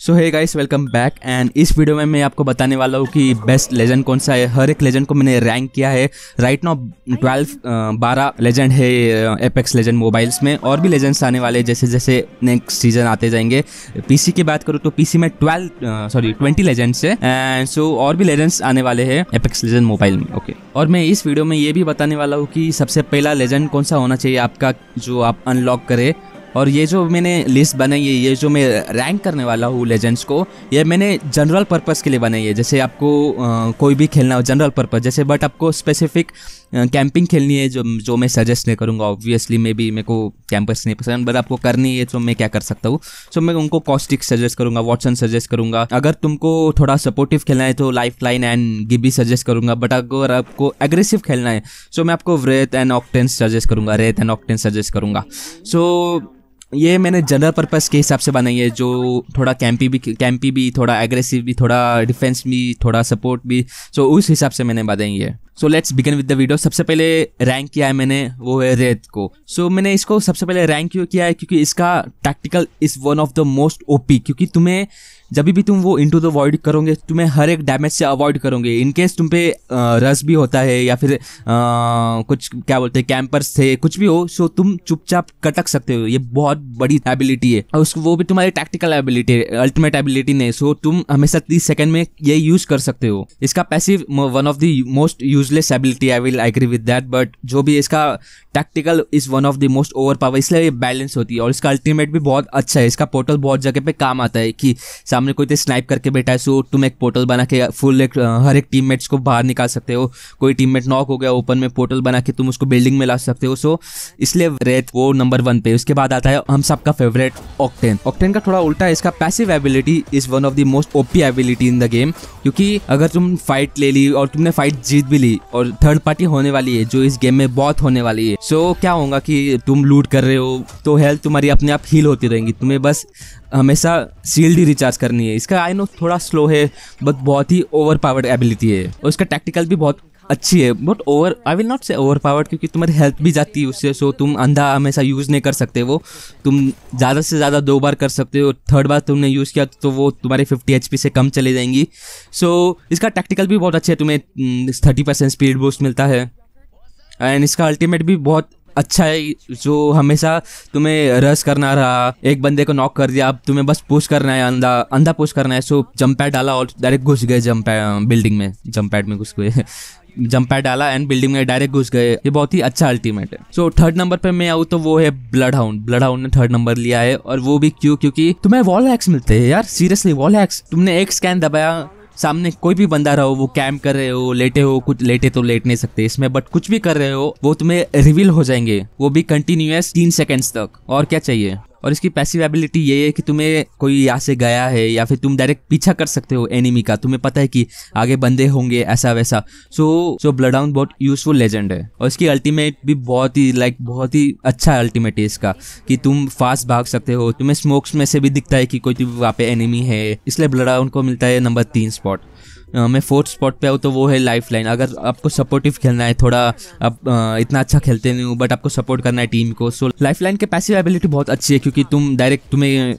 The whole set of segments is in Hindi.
So hi guys welcome back and इस वीडियो में मैं आपको बताने वाला हूँ कि बेस्ट लेजेंड कौन सा है हर एक लेजेंड को मैंने रैंक किया है राइट नाउ ट्वेल्व बारह लेजेंड है एपेक्स लेजेंड मोबाइल्स में और भी लेजेंड्स आने वाले जैसे जैसे नेक्स्ट सीजन आते जाएंगे पीसी की बात करूँ तो पीसी में ट्वेल्व सॉरी ट्वेंटी लेजेंड्स है एंड सो और भी लेजेंड्स आने वाले हैं एपेक्स लेजेंड मोबाइल में ओके okay. और मैं इस वीडियो में ये भी बताने वाला हूँ कि सबसे पहला लेजेंड कौन सा होना चाहिए आपका जो आप अनलॉक करें और ये जो मैंने लिस्ट बनाई है ये जो मैं रैंक करने वाला हूँ लेजेंड्स को ये मैंने जनरल पर्पस के लिए बनाई है जैसे आपको आ, कोई भी खेलना हो जनरल पर्पस जैसे बट आपको स्पेसिफिक कैंपिंग खेलनी है जो जो मैं सजेस्ट नहीं करूँगा ऑब्वियसली मे भी मेरे को कैंपस नहीं पसंद बट आपको करनी है तो मैं क्या कर सकता हूँ सो तो मैं उनको कॉस्टिक सजेस्ट करूँगा वॉटसन सजेस्ट करूँगा अगर तुमको थोड़ा सपोर्टिव खेलना है तो Lifeline and Gibby suggest करूँगा बट अगर आपको एग्रेसिव खेलना है सो तो मैं आपको रेत एंड ऑक्टेंस सजेस्ट करूँगा रेत एंड ऑक्टेंस सजेस्ट करूँगा सो ये मैंने जनरल पर्पस के हिसाब से बनाई है जो थोड़ा कैंपी भी कैंपी भी थोड़ा एग्रेसिव भी थोड़ा डिफेंस भी थोड़ा सपोर्ट भी सो so, उस हिसाब से मैंने बनाई है so let's begin with the video सबसे पहले रैंक किया है मैंने वो है रेत को सो so, मैंने इसको सबसे पहले रैंक क्यों किया है क्योंकि इसका tactical is one of the most OP क्योंकि तुम्हें जब भी तुम वो इनटू द वॉइड करोगे तुम्हें हर एक डैमेज से अवॉइड करोगे इनकेस तुम पे रस भी होता है या फिर आ, कुछ क्या बोलते हैं कैंपर्स थे कुछ भी हो सो तुम चुपचाप कटक सकते हो ये बहुत बड़ी एबिलिटी है और उसको वो भी तुम्हारी टैक्टिकल एबिलिटी है अल्टीमेट एबिलिटी नहीं सो तुम हमेशा तीस सेकेंड में ये यूज कर सकते हो इसका passive one of the most useless ability I will agree with that but जो भी इसका tactical is one of the most over power इसलिए बैलेंस होती है और इसका अल्टीमेट भी बहुत अच्छा है इसका पोर्टल बहुत जगह पे काम आता है कि सामने कोई स्नाइप तो करके बैठा है सो तुम एक पोर्टल बना के फुल एक हर एक टीम को बाहर निकाल सकते हो कोई टीम नॉक हो गया ओपन में पोर्टल बना के तुम उसको बिल्डिंग में ला सकते हो सो इसलिए रेत वो नंबर वन पे उसके बाद आता है हम सबका फेवरेट ऑक्टेन ऑक्टेन का थोड़ा उल्टा है इसका passive ability is one of the most OP ability in the game क्योंकि अगर तुम फाइट ले ली और तुमने फाइट जीत भी ली और थर्ड पार्टी होने वाली है जो इस गेम में बहुत होने वाली है सो so, क्या होगा कि तुम लूट कर रहे हो तो हेल्थ तुम्हारी अपने आप हील होती रहेंगी तुम्हें बस हमेशा सील्ड रिचार्ज करनी है इसका आई नो थोड़ा स्लो है बट बहुत ही ओवर पावर्ड एबिलिटी है और इसका टैक्टिकल भी बहुत अच्छी है but over I will not say over powered क्योंकि तुम्हारी हेल्थ भी जाती है उससे सो तुम अंधा हमेशा यूज़ नहीं कर सकते वो तुम ज़्यादा से ज़्यादा दो बार कर सकते हो थर्ड बार तुमने यूज़ किया तो वो तुम्हारे फिफ्टी एच से कम चले जाएंगी सो so, इसका टैक्टिकल भी बहुत अच्छा है तुम्हें थर्टी परसेंट स्पीड बूस्ट मिलता है एंड इसका अल्टीमेट भी बहुत अच्छा है जो हमेशा तुम्हें रस करना रहा एक बंदे को नॉक कर दिया अब तुम्हें बस पुश करना है अंधा अंधा पुश करना है सो जंप पैड डाला और डायरेक्ट घुस गए जंप बिल्डिंग में जंप पैड में घुस गए जंप पैड डाला एंड बिल्डिंग में डायरेक्ट घुस गए ये बहुत ही अच्छा अल्टीमेट है सो थर्ड नंबर पे मैं आऊँ तो वो है ब्लड हाउंड ब्लड हाउंड ने थर्ड नंबर लिया है और वो भी क्यों क्योंकि तुम्हें वॉल हैक्स मिलते हैं यार सीरियसली वॉल हैक्स तुमने एक स्कैन दबाया सामने कोई भी बंदा रहो वो कैम्प कर रहे हो लेटे हो कुछ लेटे तो लेट नहीं सकते इसमें बट कुछ भी कर रहे हो वो तुम्हें रिवील हो जाएंगे वो भी कंटिन्यूस तीन सेकेंड्स तक और क्या चाहिए और इसकी पैसिव एबिलिटी ये है कि तुम्हें कोई यहाँ से गया है या फिर तुम डायरेक्ट पीछा कर सकते हो एनिमी का तुम्हें पता है कि आगे बंदे होंगे ऐसा वैसा सो सो ब्लड बहुत यूजफुल लेजेंड है और इसकी अल्टीमेट भी बहुत ही लाइक बहुत ही अच्छा अल्टीमेट है इसका कि तुम फास्ट भाग सकते हो तुम्हें स्मोक्स में से भी दिखता है कि कोई वहाँ पे एनिमी है इसलिए ब्लड को मिलता है नंबर तीन स्पॉट मैं फोर्थ स्पॉट पे आऊँ तो वो है लाइफ लाइन अगर आपको सपोर्टिव खेलना है थोड़ा आप इतना अच्छा खेलते नहीं हो बट आपको सपोर्ट करना है टीम को सो लाइफ लाइन के पैसिव एबिलिटी बहुत अच्छी है क्योंकि तुम डायरेक्ट तुम्हें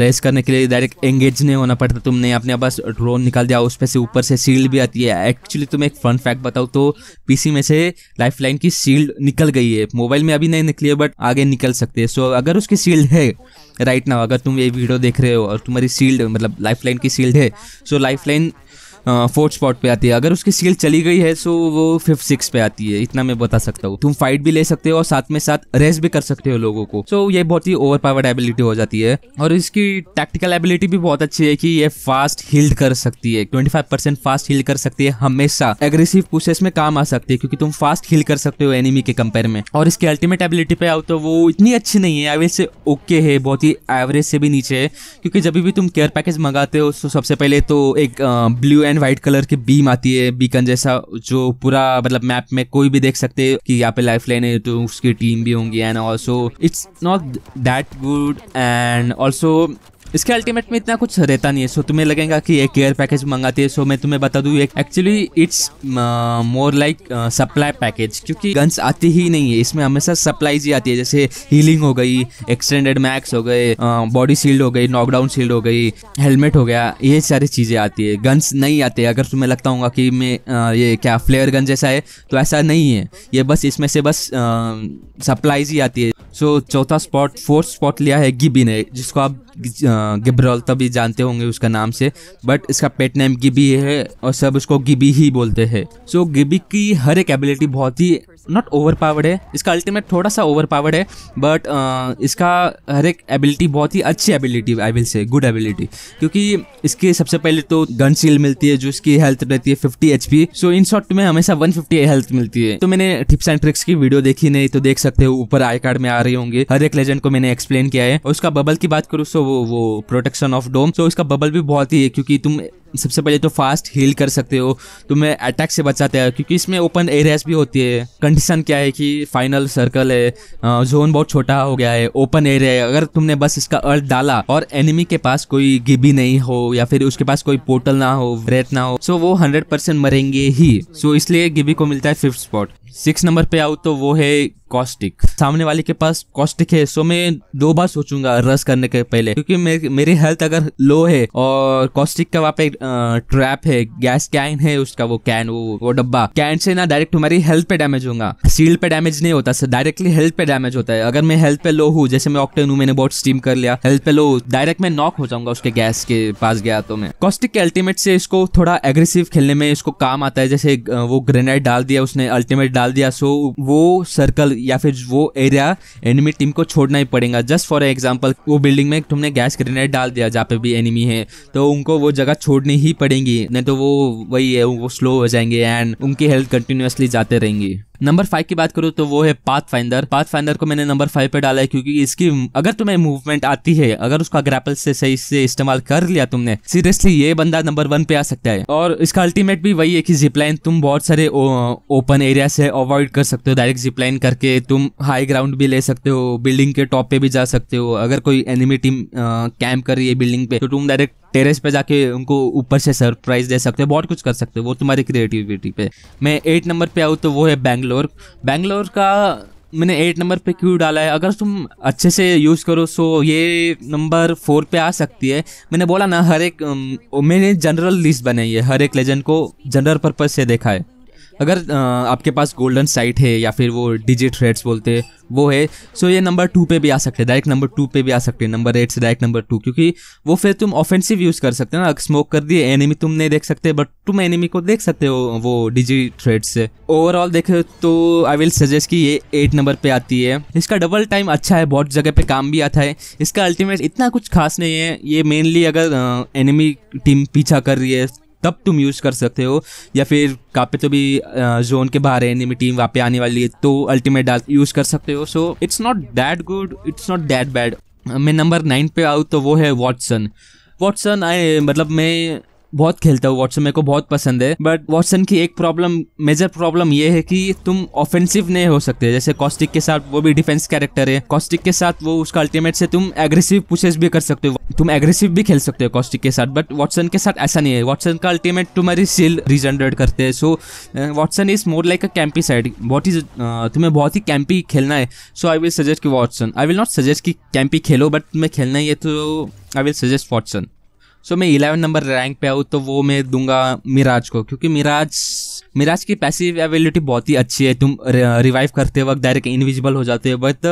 रेस करने के लिए डायरेक्ट एंगेज नहीं होना पड़ता तुमने अपने पास ड्रोन निकाल दिया उस पर से ऊपर से सील्ड भी आती है एक्चुअली तुम्हें एक फन फैक्ट बताओ तो पीसी में से लाइफ लाइन की सील्ड निकल गई है मोबाइल में अभी नहीं निकली है बट आगे निकल सकते हैं सो अगर उसकी सील्ड है राइट नाउ अगर तुम ये वीडियो देख रहे हो और तुम्हारी सील्ड मतलब लाइफ लाइन की सील्ड है so Lifeline fourth spot पे आती है अगर उसकी स्किल चली गई है सो वो फिफ्थ सिक्स पे आती है इतना मैं बता सकता हूँ तुम फाइट भी ले सकते हो और साथ में साथ रेस भी कर सकते हो लोगों को सो ये बहुत ही ओवर पावर्ड एबिलिटी हो जाती है और इसकी टैक्टिकल एबिलिटी भी बहुत अच्छी है कि ये फास्ट हील्ड कर सकती है twenty five percent fast heal कर सकती है हमेशा एग्रेसिव पुशेस में काम आ सकती है क्योंकि तुम फास्ट हील कर सकते हो एनिमी के कंपेयर में और इसकी अल्टीमेट एबिलिटी पे आओ तो वो इतनी अच्छी नहीं है एवरेज से ओके है बहुत ही एवरेज से भी नीचे है क्योंकि जब भी तुम केयर पैकेज मंगाते हो तो सबसे पहले तो एक blue and and white colour की बीम आती है बीकन जैसा जो पूरा मतलब मैप में कोई भी देख सकते हैं कि यहाँ पे लाइफ लाइन है तो उसकी टीम भी होंगी and also it's not that good and also इसके अल्टीमेट में इतना कुछ रहता नहीं है सो तुम्हें लगेगा कि एक केयर पैकेज मंगाती है सो मैं तुम्हें बता दू एक actually it's more like supply package क्योंकि गन्स आती ही नहीं है इसमें हमेशा सप्लाईज ही आती है जैसे हीलिंग हो गई एक्सटेंडेड मैक्स हो गए बॉडी uh, शील्ड हो गई नॉकडाउन शील्ड हो गई हेलमेट हो गया ये सारी चीज़ें आती है गन्स नहीं आते अगर तुम्हें लगता होगा कि मैं uh, ये क्या फ्लेयर गन जैसा है तो ऐसा नहीं है ये बस इसमें से बस सप्लाईज uh, ही आती है सो चौथा स्पॉट फोर्थ स्पॉट लिया है गिबी ने जिसको आप गिब्रल तभी जानते होंगे उसका नाम से बट इसका पेट नेम गिबी है और सब उसको गिबी ही बोलते हैं सो so, गिबी की हर एक एबिलिटी बहुत ही नॉट ओवर पावर्ड है इसका अल्टीमेट थोड़ा सा ओवर पावर्ड है बट इसका हर एक एबिलिटी बहुत ही अच्छी ability I will say good ability क्योंकि इसकी सबसे पहले तो गन सील मिलती है जो इसकी हेल्थ रहती है fifty H P so in short में हमेशा वन फिफ्टी हेल्थ मिलती है तो मैंने टिप्स एंड ट्रिक्स की वीडियो देखी नहीं तो देख सकते हो ऊपर आई कार्ड में आ रही होंगे हर एक लेजेंड को मैंने एक्सप्लेन किया है और उसका बबल की बात करूँ सो वो वो प्रोटेक्शन ऑफ डोम सो इसका बबल भी बहुत ही है क्योंकि तुम सबसे पहले तो फास्ट हील कर सकते हो तुम्हें अटैक से बचाते हैं क्योंकि इसमें ओपन एरियाज भी होती है कंडीशन क्या है कि फाइनल सर्कल है जोन बहुत छोटा हो गया है ओपन एरिया है अगर तुमने बस इसका अर्थ डाला और एनिमी के पास कोई गिबी नहीं हो या फिर उसके पास कोई पोर्टल ना हो ब्रेथ ना हो सो वो हंड्रेड मरेंगे ही सो इसलिए गिबी को मिलता है फिफ्थ स्पॉट सिक्स नंबर पे आउट तो वो है कॉस्टिक सामने वाले के पास कॉस्टिक है सो मैं दो बार सोचूंगा रस करने के पहले क्योंकि मेरी, मेरी हेल्थ अगर लो है और कॉस्टिक का वहाँ पे ट्रैप है गैस कैन है उसका वो कैन वो वो डब्बा कैन से ना डायरेक्ट हमारी हेल्थ पे डैमेज होगा सील पे डैमेज नहीं होता सर डायरेक्टली हेल्थ पे डैमेज होता है अगर मैं हेल्थ पे लो हूँ जैसे मैं ऑक्टेन हूँ मैंने बहुत स्टीम कर लिया हेल्थ पे लो डायरेक्ट मैं नॉक हो जाऊंगा उसके गैस के पास गया तो मैं कॉस्टिक के अल्टीमेट से इसको थोड़ा एग्रेसिव खेलने में इसको काम आता है जैसे वो ग्रेनेड डाल दिया उसने अल्टीमेट डाल दिया सो वो सर्कल या फिर वो एरिया एनिमी टीम को छोड़ना ही पड़ेगा जस्ट फॉर एग्जाम्पल वो बिल्डिंग में तुमने गैस ग्रेनेड डाल दिया जहाँ पे भी एनिमी है तो उनको वो जगह छोड़नी ही पड़ेगी नहीं तो वो वही है वो स्लो हो जाएंगे एंड उनकी हेल्थ कंटिन्यूसली जाते रहेंगी नंबर फाइव की बात करो तो वो है पाथ फाइंडर पाथ फाइंडर को मैंने नंबर फाइव पे डाला है क्योंकि इसकी अगर तुम्हें मूवमेंट आती है अगर उसका ग्रैपल से सही से इस्तेमाल कर लिया तुमने सीरियसली ये बंदा नंबर वन पे आ सकता है और इसका अल्टीमेट भी वही है कि जिपलाइन तुम बहुत सारे ओपन एरिया से अवॉइड कर सकते हो डायरेक्ट जिपलाइन करके तुम हाई ग्राउंड भी ले सकते हो बिल्डिंग के टॉप पे भी जा सकते हो अगर कोई एनिमी टीम कैंप कर रही है बिल्डिंग पे तो तुम डायरेक्ट टेरेस पे जाके उनको ऊपर से सरप्राइज दे सकते हो बहुत कुछ कर सकते हो वो तुम्हारी क्रिएटिविटी पे मैं एट नंबर पे आऊँ तो वो है बैंगलोर बैंगलोर बैंगलोर का मैंने एट नंबर पे क्यों डाला है अगर तुम अच्छे से यूज़ करो सो ये नंबर फोर पे आ सकती है मैंने बोला ना हर एक मैंने जनरल लिस्ट बनाई है हर एक लेजेंड को जनरल पर्पज से देखा है अगर आपके पास गोल्डन साइट है या फिर वो डिजिट रेट्स बोलते हैं वो है सो ये नंबर टू पे भी आ सकते हैं डायरेक्ट नंबर टू पे भी आ सकते हैं नंबर एट से डायरेक्ट नंबर टू क्योंकि वो फिर तुम ऑफेंसिव यूज़ कर सकते हो ना स्मोक कर दिए एनिमी तुम नहीं देख सकते बट तुम एनिमी को देख सकते हो वो डिजी थ्रेड से ओवरऑल देखे तो आई विल सजेस्ट कि ये एट नंबर पे आती है इसका डबल टाइम अच्छा है बहुत जगह पर काम भी आता है इसका अल्टीमेट इतना कुछ खास नहीं है ये मेनली अगर एनिमी टीम पीछा कर रही है तब तुम यूज़ कर सकते हो या फिर कहाँ पे तो भी जोन के बाहर है एनिमी टीम वहाँ पे आने वाली है तो अल्टीमेट डाल यूज़ कर सकते हो so it's not that good it's not that bad मैं नंबर नाइन पे आऊँ तो वो है वॉटसन वॉटसन आए मतलब मैं बहुत खेलता हूँ वॉटसन मेरे को बहुत पसंद है बट वॉटसन की एक प्रॉब्लम मेजर प्रॉब्लम ये है कि तुम ऑफेंसिव नहीं हो सकते जैसे कॉस्टिक के साथ वो भी डिफेंस कैरेक्टर है कॉस्टिक के साथ वो उसका अल्टीमेट से तुम एग्रेसिव पुशेस भी कर सकते हो तुम एग्रेसिव भी खेल सकते हो कॉस्टिक के साथ बट वॉटसन के साथ ऐसा नहीं है वॉटसन का अल्टीमेट तुम्हारी सील रिजनरेट करते हैं so Watson is more like a campy side बहुत ही uh, तुम्हें बहुत ही कैंपी खेलना है सो आई विल सजेस्ट कि Watson I will not suggest कि कैंपी खेलो बट तुम्हें खेलना ही है तो I will suggest Watson so मैं इलेवन नंबर रैंक पे आऊँ तो वो मैं दूंगा मिराज को क्योंकि मिराज मिराज की पैसिव एबिलिटी बहुत ही अच्छी है तुम रिवाइव करते वक्त डायरेक्ट इनविजिबल हो जाते हो बट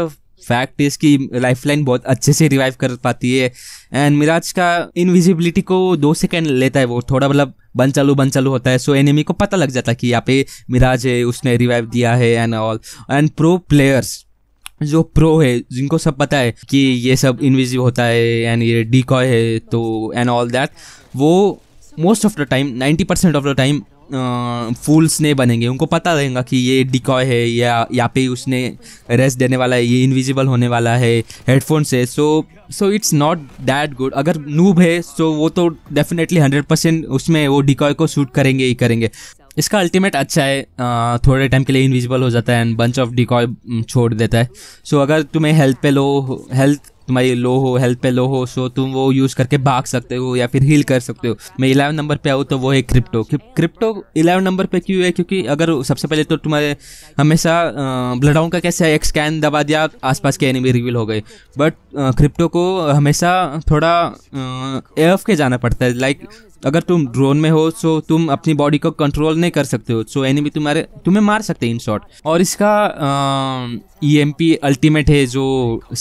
फैक्ट इज की लाइफ लाइन बहुत अच्छे से रिवाइव कर पाती है एंड मिराज का इनविजिबिलिटी को दो सेकेंड लेता है वो थोड़ा मतलब बन चालू बन चालू होता है सो so, एनिमी को पता लग जाता है कि यहाँ पे मिराज है उसने रिवाइव दिया है and all and pro players जो प्रो है जिनको सब पता है कि ये सब इनविजिव होता है एंड ये डिकॉय है तो एंड ऑल दैट वो most of the time ninety percent of the time fools नहीं बनेंगे उनको पता रहेगा कि ये डिकॉय है या यहाँ पे उसने रेस्ट देने वाला है ये इनविजिबल होने वाला है हेडफोन्स है so so it's not that good अगर नूब है सो so वो तो डेफिनेटली हंड्रेड परसेंट उसमें वो डिकॉय को शूट करेंगे ही करेंगे इसका अल्टीमेट अच्छा है थोड़े टाइम के लिए इनविजिबल हो जाता है एंड बंच ऑफ डिकॉय छोड़ देता है सो अगर तुम्हें हेल्थ पे लो हेल्थ तुम्हारी लो हो हेल्थ पे लो हो सो तुम वो यूज़ करके भाग सकते हो या फिर हील कर सकते हो मैं इलेवन नंबर पे आऊँ तो वो है क्रिप्टो क्रिप्टो इलेवन नंबर पे क्यों है क्योंकि अगर सबसे पहले तो तुम्हारे हमेशा ब्लडाउन का कैसे है एक स्कैन दबा दिया आसपास के एनिमी रिवील हो गए बट क्रिप्टो को हमेशा थोड़ा एफ के जाना पड़ता है लाइक अगर तुम ड्रोन में हो सो तुम अपनी बॉडी को कंट्रोल नहीं कर सकते हो सो एनिमी तुम्हारे तुम्हें मार सकते हैं इन शॉर्ट और इसका ई एम पी अल्टीमेट है जो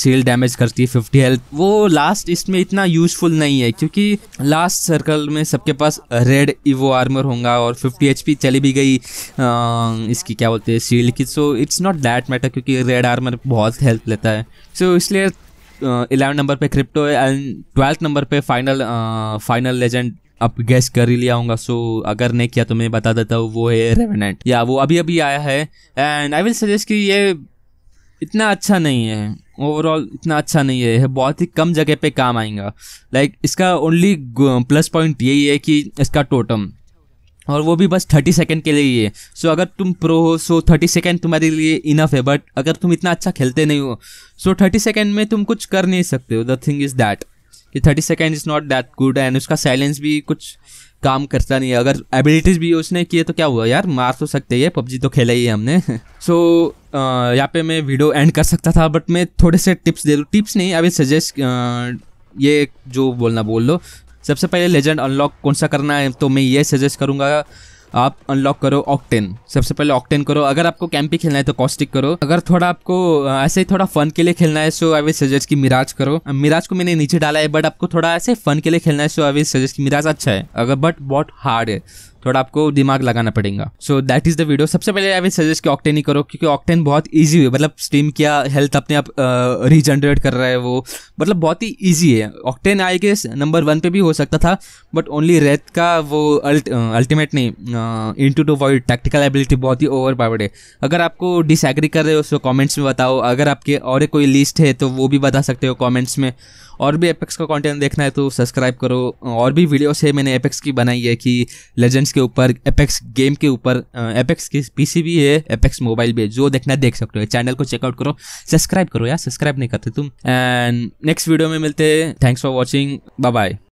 सील डैमेज करती है फिफ्टी हेल्थ वो लास्ट इसमें इतना यूजफुल नहीं है क्योंकि लास्ट सर्कल में सबके पास रेड इवो आर्मर होगा और फिफ्टी एच पी चली भी गई आ, इसकी क्या बोलते हैं सील की so it's not that matter क्योंकि रेड आर्मर बहुत हेल्प लेता है सो so, इसलिए इलेवन नंबर पे क्रिप्टो है एंड ट्वेल्थ नंबर पे फाइनल फाइनल लेजेंड अब गैस कर ही लिया होगा सो अगर नहीं किया तो मैं बता देता हूँ वो है रेवनेंट या वो अभी अभी आया है एंड आई विल सजेस्ट कि ये इतना अच्छा नहीं है ओवरऑल इतना अच्छा नहीं है बहुत ही कम जगह पे काम आएगा लाइक like, इसका ओनली प्लस पॉइंट यही है कि इसका टोटम और वो भी बस थर्टी सेकेंड के लिए ही है सो so, अगर तुम प्रो हो सो थर्टी सेकेंड तुम्हारे लिए इनफ है बट अगर तुम इतना अच्छा खेलते नहीं हो सो थर्टी सेकेंड में तुम कुछ कर नहीं सकते हो द थिंग इज़ दैट कि thirty second is not that good and उसका साइलेंस भी कुछ काम करता नहीं है अगर एबिलिटीज़ भी उसने किए तो क्या हुआ यार मार तो सकते ही है पबजी तो खेला ही है हमने सो so, यहाँ पे मैं वीडियो एंड कर सकता था बट मैं थोड़े से टिप्स दे दूँ टिप्स नहीं अभी सजेस्ट ये जो बोलना बोल लो सबसे पहले लेजेंड अनलॉक कौन सा करना है तो मैं ये सजेस्ट करूँगा आप अनलॉक करो ऑक्टेन सबसे पहले ऑक्टेन करो अगर आपको कैंपी खेलना है तो कॉस्टिक करो अगर थोड़ा आपको ऐसे ही थोड़ा फन के लिए खेलना है सो आई विल सजेस्ट की मिराज करो मिराज को मैंने नीचे डाला है बट आपको थोड़ा ऐसे फन के लिए खेलना है सो आई विल सजेस्ट की मिराज अच्छा है अगर बट बहुत हार्ड है थोड़ा आपको दिमाग लगाना पड़ेगा so that is the video सबसे पहले आई विल सजेस्ट कि ऑक्टेन ही करो क्योंकि ऑक्टेन बहुत ईजी हुई मतलब स्टीम किया हेल्थ अपने आप रीजनरेट कर रहा है वो मतलब बहुत ही ईजी है ऑक्टेन आए के नंबर वन पे भी हो सकता था बट ओनली रेत का वो अल्टीमेट नहीं in two two world tactical ability बहुत ही ओवर पावर्ड है अगर आपको डिसएग्री कर रहे हो सो कॉमेंट्स में बताओ अगर आपके और कोई लिस्ट है तो वो भी बता सकते हो कॉमेंट्स में और भी एपेक्स का कॉन्टेंट देखना है तो सब्सक्राइब करो और भी वीडियोस है मैंने एपेक्स की बनाई है कि लेजेंड्स के ऊपर एपेक्स गेम के ऊपर एपेक्स की पीसी भी है एपेक्स मोबाइल भी है जो देखना देख सकते हो चैनल को चेकआउट करो सब्सक्राइब करो यार सब्सक्राइब नहीं करते तुम एंड नेक्स्ट वीडियो में मिलते हैं thanks for watching bye bye